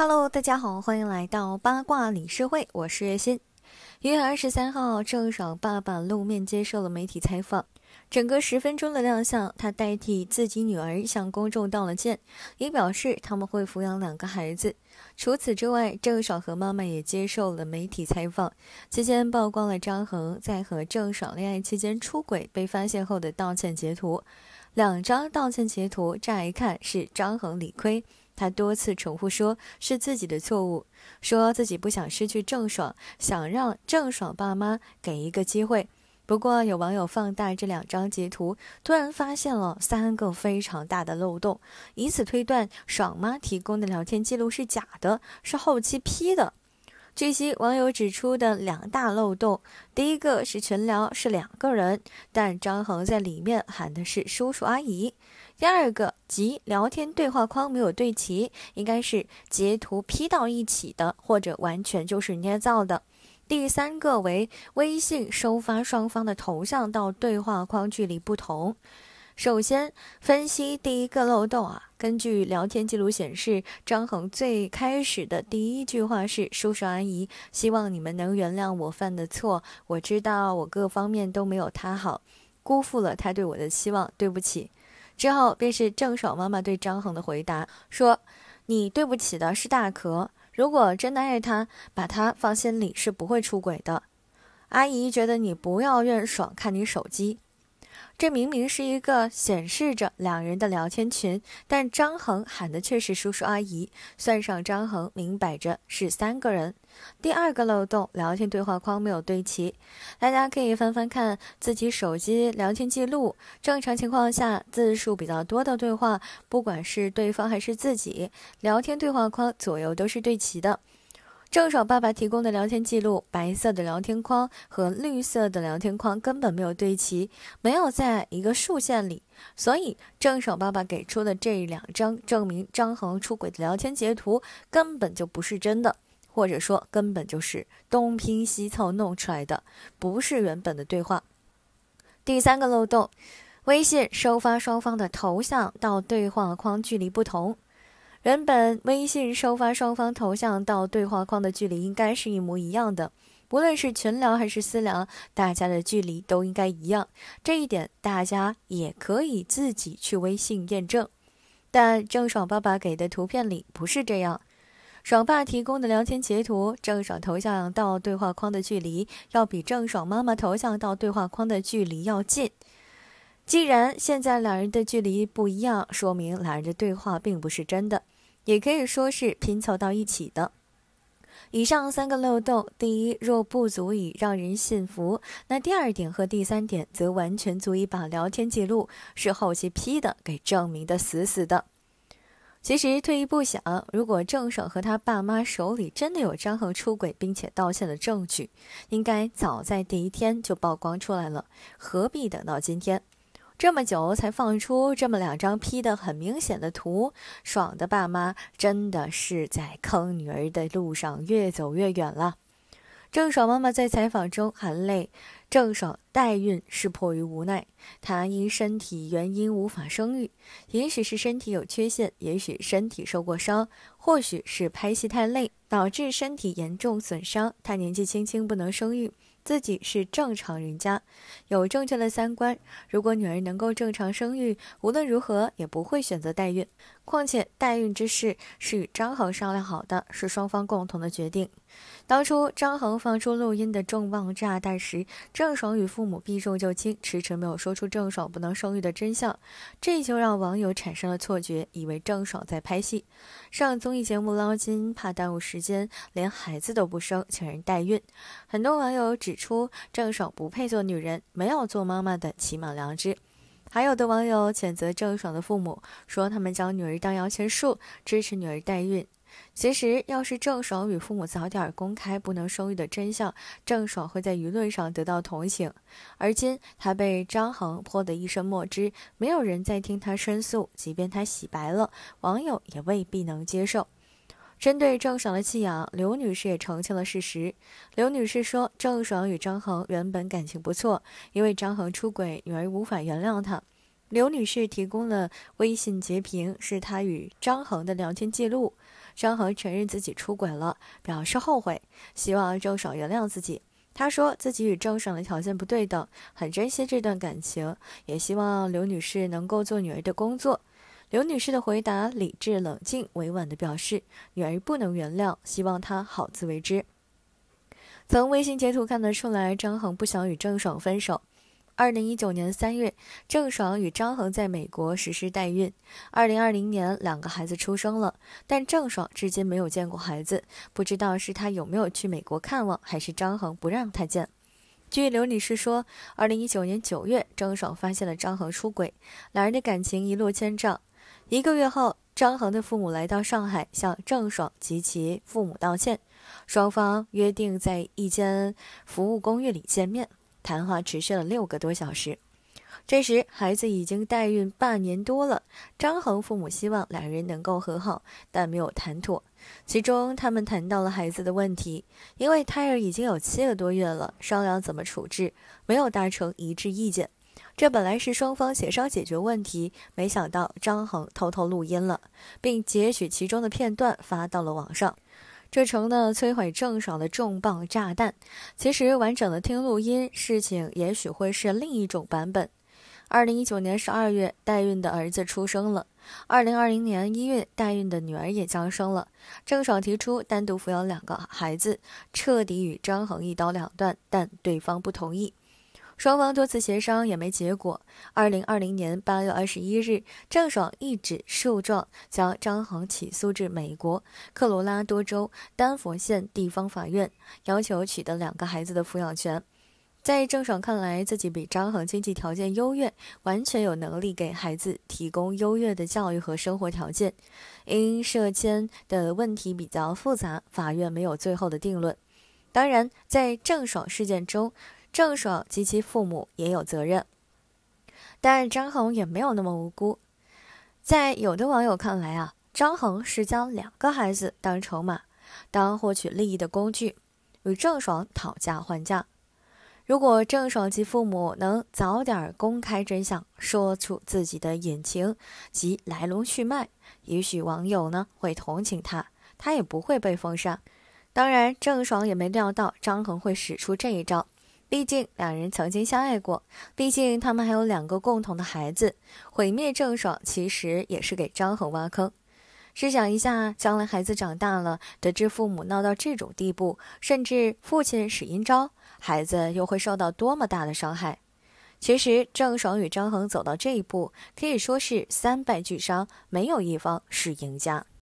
Hello，大家好，欢迎来到八卦理事会，我是月心。一月二十三号，郑爽爸爸露面接受了媒体采访，整个十分钟的亮相，他代替自己女儿向公众道了歉，也表示他们会抚养两个孩子。除此之外，郑爽和妈妈也接受了媒体采访，期间曝光了张恒在和郑爽恋爱期间出轨被发现后的道歉截图，两张道歉截图乍一看是张恒理亏。他多次重复说：“是自己的错误，说自己不想失去郑爽，想让郑爽爸妈给一个机会。”不过，有网友放大这两张截图，突然发现了三个非常大的漏洞，以此推断爽妈提供的聊天记录是假的，是后期 P 的。据悉，网友指出的两大漏洞：第一个是群聊是两个人，但张恒在里面喊的是叔叔阿姨；第二个，即聊天对话框没有对齐，应该是截图 P 到一起的，或者完全就是捏造的；第三个为微信收发双方的头像到对话框距离不同。首先分析第一个漏洞啊。根据聊天记录显示，张恒最开始的第一句话是：“叔叔阿姨，希望你们能原谅我犯的错。我知道我各方面都没有他好，辜负了他对我的期望，对不起。”之后便是郑爽妈妈对张恒的回答：“说你对不起的是大可，如果真的爱他，把他放心里是不会出轨的。阿姨觉得你不要怨爽看你手机。”这明明是一个显示着两人的聊天群，但张恒喊的却是叔叔阿姨，算上张恒，明摆着是三个人。第二个漏洞，聊天对话框没有对齐，大家可以翻翻看自己手机聊天记录，正常情况下字数比较多的对话，不管是对方还是自己，聊天对话框左右都是对齐的。郑爽爸爸提供的聊天记录，白色的聊天框和绿色的聊天框根本没有对齐，没有在一个竖线里，所以郑爽爸爸给出的这两张证明张恒出轨的聊天截图根本就不是真的，或者说根本就是东拼西凑弄出来的，不是原本的对话。第三个漏洞，微信收发双方的头像到对话框距离不同。原本微信收发双方头像到对话框的距离应该是一模一样的，不论是群聊还是私聊，大家的距离都应该一样。这一点大家也可以自己去微信验证。但郑爽爸爸给的图片里不是这样，爽爸提供的聊天截图，郑爽头像到对话框的距离要比郑爽妈妈头像到对话框的距离要近。既然现在两人的距离不一样，说明两人的对话并不是真的，也可以说是拼凑到一起的。以上三个漏洞，第一若不足以让人信服，那第二点和第三点则完全足以把聊天记录是后期 P 的给证明的死死的。其实退一步想，如果郑爽和他爸妈手里真的有张恒出轨并且道歉的证据，应该早在第一天就曝光出来了，何必等到今天？这么久才放出这么两张 P 的很明显的图，爽的爸妈真的是在坑女儿的路上越走越远了。郑爽妈妈在采访中含泪，郑爽代孕是迫于无奈，她因身体原因无法生育，也许是身体有缺陷，也许身体受过伤，或许是拍戏太累导致身体严重损伤，她年纪轻轻不能生育。自己是正常人家，有正确的三观。如果女儿能够正常生育，无论如何也不会选择代孕。况且代孕之事是与张恒商量好的，是双方共同的决定。当初张恒放出录音的重磅炸弹时，郑爽与父母避重就轻，迟迟没有说出郑爽不能生育的真相，这就让网友产生了错觉，以为郑爽在拍戏、上综艺节目捞金，怕耽误时间，连孩子都不生，请人代孕。很多网友指出，郑爽不配做女人，没有做妈妈的起码良知。还有的网友谴责郑爽的父母，说他们将女儿当摇钱树，支持女儿代孕。其实，要是郑爽与父母早点公开不能生育的真相，郑爽会在舆论上得到同情。而今，她被张恒泼得一身墨汁，没有人在听她申诉，即便她洗白了，网友也未必能接受。针对郑爽的弃养，刘女士也澄清了事实。刘女士说，郑爽与张恒原本感情不错，因为张恒出轨，女儿无法原谅他。刘女士提供了微信截屏，是她与张恒的聊天记录。张恒承认自己出轨了，表示后悔，希望郑爽原谅自己。他说自己与郑爽的条件不对等，很珍惜这段感情，也希望刘女士能够做女儿的工作。刘女士的回答理智冷静，委婉地表示女儿不能原谅，希望她好自为之。从微信截图看得出来，张恒不想与郑爽分手。二零一九年三月，郑爽与张恒在美国实施代孕。二零二零年，两个孩子出生了，但郑爽至今没有见过孩子，不知道是她有没有去美国看望，还是张恒不让她见。据刘女士说，二零一九年九月，郑爽发现了张恒出轨，两人的感情一落千丈。一个月后，张恒的父母来到上海向郑爽及其父母道歉，双方约定在一间服务公寓里见面。谈话持续了六个多小时，这时孩子已经代孕半年多了。张恒父母希望两人能够和好，但没有谈妥。其中他们谈到了孩子的问题，因为胎儿已经有七个多月了，商量怎么处置，没有达成一致意见。这本来是双方协商解决问题，没想到张恒偷偷录音了，并截取其中的片段发到了网上。这成了摧毁郑爽的重磅炸弹。其实，完整的听录音，事情也许会是另一种版本。二零一九年十二月，代孕的儿子出生了；二零二零年一月，代孕的女儿也降生了。郑爽提出单独抚养两个孩子，彻底与张恒一刀两断，但对方不同意。双方多次协商也没结果。二零二零年八月二十一日，郑爽一纸诉状将张恒起诉至美国科罗拉多州丹佛县地方法院，要求取得两个孩子的抚养权。在郑爽看来，自己比张恒经济条件优越，完全有能力给孩子提供优越的教育和生活条件。因涉签的问题比较复杂，法院没有最后的定论。当然，在郑爽事件中。郑爽及其父母也有责任，但张恒也没有那么无辜。在有的网友看来啊，张恒是将两个孩子当筹码，当获取利益的工具，与郑爽讨价还价。如果郑爽及父母能早点公开真相，说出自己的隐情及来龙去脉，也许网友呢会同情他，他也不会被封杀。当然，郑爽也没料到张恒会使出这一招。毕竟两人曾经相爱过，毕竟他们还有两个共同的孩子。毁灭郑爽其实也是给张恒挖坑。试想一下，将来孩子长大了，得知父母闹到这种地步，甚至父亲使阴招，孩子又会受到多么大的伤害？其实，郑爽与张恒走到这一步，可以说是三败俱伤，没有一方是赢家。